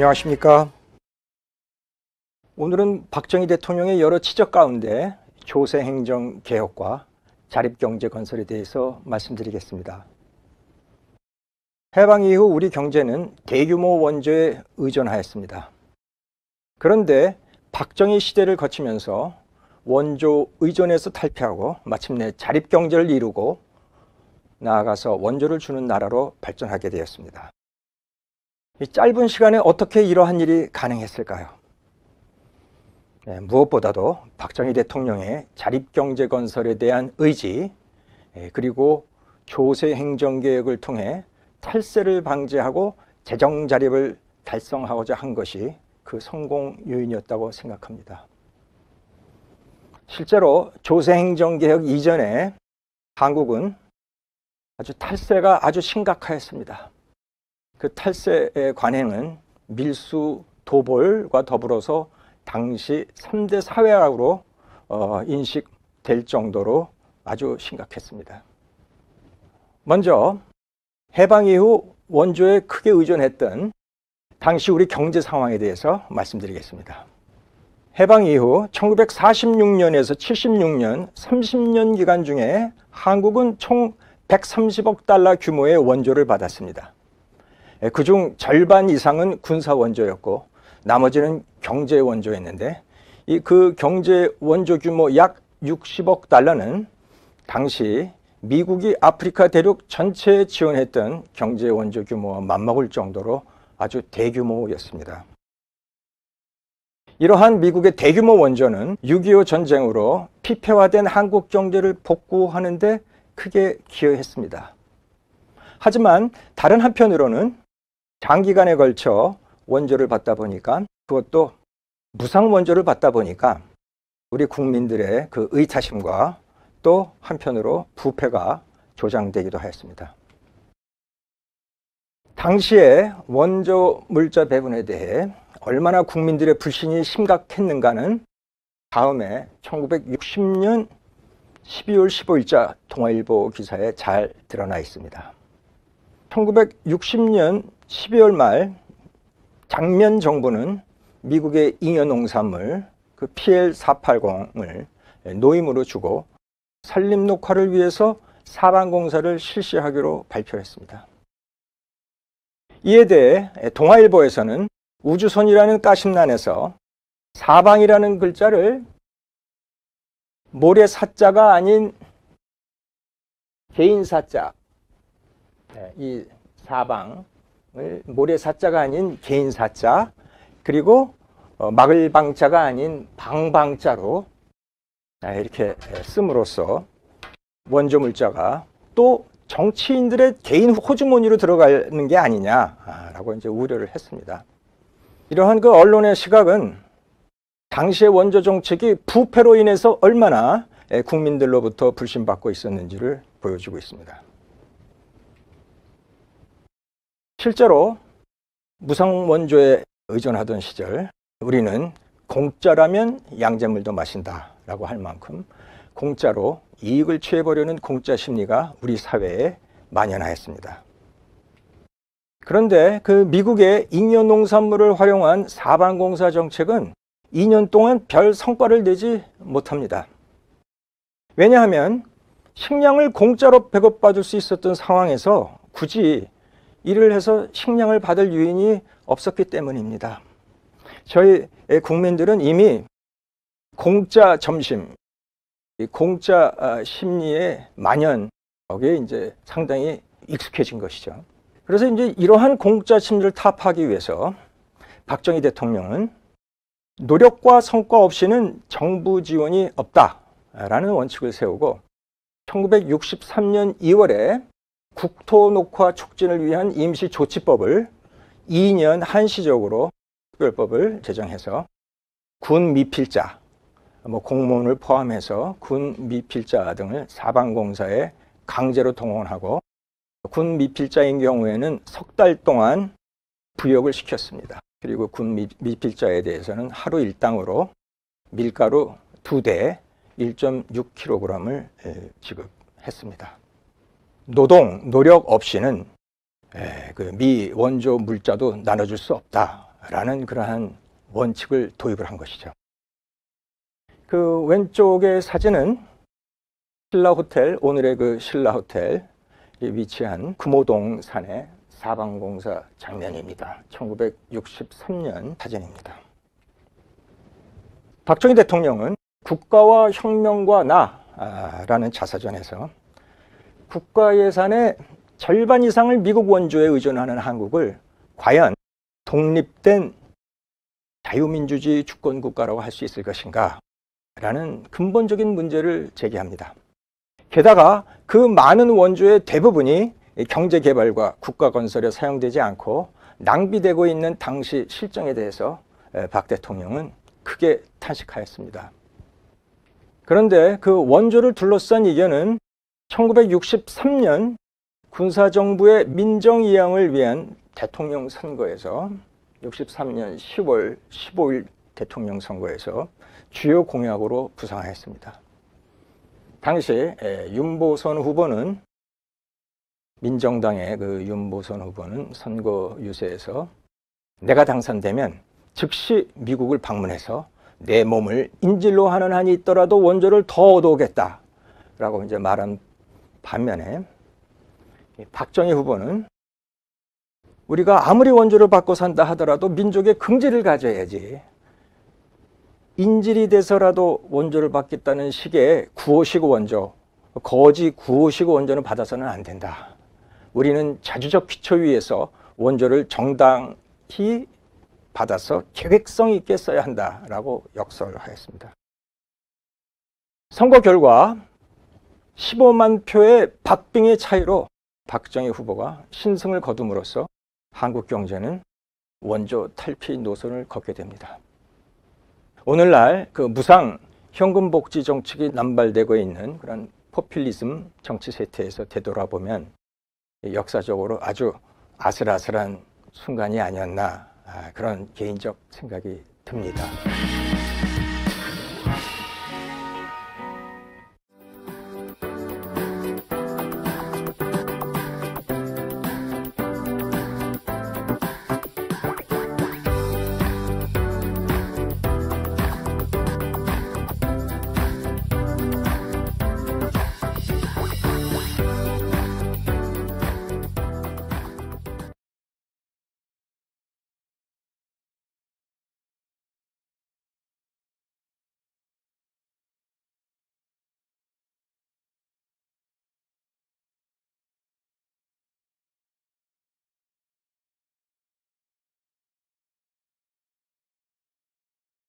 안녕하십니까. 오늘은 박정희 대통령의 여러 지적 가운데 조세 행정 개혁과 자립 경제 건설에 대해서 말씀드리겠습니다. 해방 이후 우리 경제는 대규모 원조에 의존하였습니다. 그런데 박정희 시대를 거치면서 원조 의존에서 탈피하고 마침내 자립 경제를 이루고 나아가서 원조를 주는 나라로 발전하게 되었습니다. 이 짧은 시간에 어떻게 이러한 일이 가능했을까요? 예, 무엇보다도 박정희 대통령의 자립경제 건설에 대한 의지 예, 그리고 조세 행정개혁을 통해 탈세를 방지하고 재정 자립을 달성하고자 한 것이 그 성공 요인이었다고 생각합니다. 실제로 조세 행정개혁 이전에 한국은 아주 탈세가 아주 심각하였습니다. 그 탈세의 관행은 밀수 도벌과 더불어서 당시 3대 사회학으로 어, 인식될 정도로 아주 심각했습니다. 먼저 해방 이후 원조에 크게 의존했던 당시 우리 경제 상황에 대해서 말씀드리겠습니다. 해방 이후 1946년에서 76년 30년 기간 중에 한국은 총 130억 달러 규모의 원조를 받았습니다. 예, 그중 절반 이상은 군사 원조였고 나머지는 경제 원조였는데 이 그 경제 원조 규모 약 60억 달러는 당시 미국이 아프리카 대륙 전체에 지원했던 경제 원조 규모와 맞먹을 정도로 아주 대규모였습니다. 이러한 미국의 대규모 원조는 6.25 전쟁으로 피폐화된 한국 경제를 복구하는 데 크게 기여했습니다. 하지만 다른 한편으로는 장기간에 걸쳐 원조를 받다 보니까 그것도 무상 원조를 받다 보니까 우리 국민들의 그 의타심과 또 한편으로 부패가 조장되기도 하였습니다. 당시에 원조 물자 배분에 대해 얼마나 국민들의 불신이 심각했는가는 다음에 1960년 12월 15일자 동아일보 기사에 잘 드러나 있습니다. 1960년 12월 말 장면 정부는 미국의 잉여 농산물 그 PL480을 노임으로 주고 산림 녹화를 위해서 사방공사를 실시하기로 발표했습니다. 이에 대해 동아일보에서는 우주선이라는 까심란에서 사방이라는 글자를 모래사자가 아닌 개인사자 예, 이 사방을 모래사자가 아닌 개인사자 그리고 막을 어, 방자가 아닌 방방자로 아, 이렇게 예, 씀으로써 원조 물자가 또 정치인들의 개인 호주머니로 들어가는 게 아니냐라고 이제 우려를 했습니다. 이러한 그 언론의 시각은 당시의 원조 정책이 부패로 인해서 얼마나 예, 국민들로부터 불신받고 있었는지를 보여주고 있습니다. 실제로 무상원조에 의존하던 시절 우리는 공짜라면 양잿물도 마신다 라고 할 만큼 공짜로 이익을 취해보려는 공짜 심리가 우리 사회에 만연하였습니다. 그런데 그 미국의 잉여 농산물을 활용한 사방공사 정책은 2년 동안 별 성과를 내지 못합니다. 왜냐하면 식량을 공짜로 배급받을 수 있었던 상황에서 굳이 이를 해서 식량을 받을 유인이 없었기 때문입니다. 저희 국민들은 이미 공짜 점심, 공짜 아, 심리에 만연 거기에 이제 상당히 익숙해진 것이죠. 그래서 이제 이러한 공짜 심리를 타파하기 위해서 박정희 대통령은 노력과 성과 없이는 정부 지원이 없다라는 원칙을 세우고 1963년 2월에 국토 녹화 촉진을 위한 임시 조치법을 2년 한시적으로 특별법을 제정해서 군 미필자, 뭐 공무원을 포함해서 군 미필자 등을 사방공사에 강제로 동원하고 군 미필자인 경우에는 석 달 동안 부역을 시켰습니다. 그리고 군 미, 필자에 대해서는 하루 일당으로 밀가루 두대 1.6kg을 지급했습니다. 노동, 노력 없이는 그미 원조 물자도 나눠줄 수 없다라는 그러한 원칙을 도입을 한 것이죠. 그 왼쪽의 사진은 신라 호텔, 오늘의 그 신라 호텔 에 위치한 금호동 산의 사방공사 장면입니다. 1963년 사진입니다. 박정희 대통령은 국가와 혁명과 나라는 아, 자사전에서 국가 예산의 절반 이상을 미국 원조에 의존하는 한국을 과연 독립된 자유민주주의 주권국가라고 할 수 있을 것인가 라는 근본적인 문제를 제기합니다. 게다가 그 많은 원조의 대부분이 경제개발과 국가건설에 사용되지 않고 낭비되고 있는 당시 실정에 대해서 박 대통령은 크게 탄식하였습니다. 그런데 그 원조를 둘러싼 이견은 1963년 군사정부의 민정이양을 위한 대통령 선거에서 63년 10월 15일 대통령 선거에서 주요 공약으로 부상하였습니다 당시 예, 윤보선 후보는 민정당의 그 윤보선 후보는 선거 유세에서 내가 당선되면 즉시 미국을 방문해서 내 몸을 인질로 하는 한이 있더라도 원조를 더 얻어오겠다 라고 이제 말한 반면에 박정희 후보는 우리가 아무리 원조를 받고 산다 하더라도 민족의 긍지를 가져야지 인질이 돼서라도 원조를 받겠다는 식의 구호식 원조 거지 구호식 원조는 받아서는 안 된다 우리는 자주적 기초 위에서 원조를 정당히 받아서 계획성 있게 써야 한다라고 역설하였습니다 선거 결과 15만 표의 박빙의 차이로 박정희 후보가 신승을 거둠으로써 한국 경제는 원조 탈피 노선을 걷게 됩니다. 오늘날 그 무상 현금 복지 정책이 남발되고 있는 그런 포퓰리즘 정치 세태에서 되돌아보면 역사적으로 아주 아슬아슬한 순간이 아니었나 아, 그런 개인적 생각이 듭니다.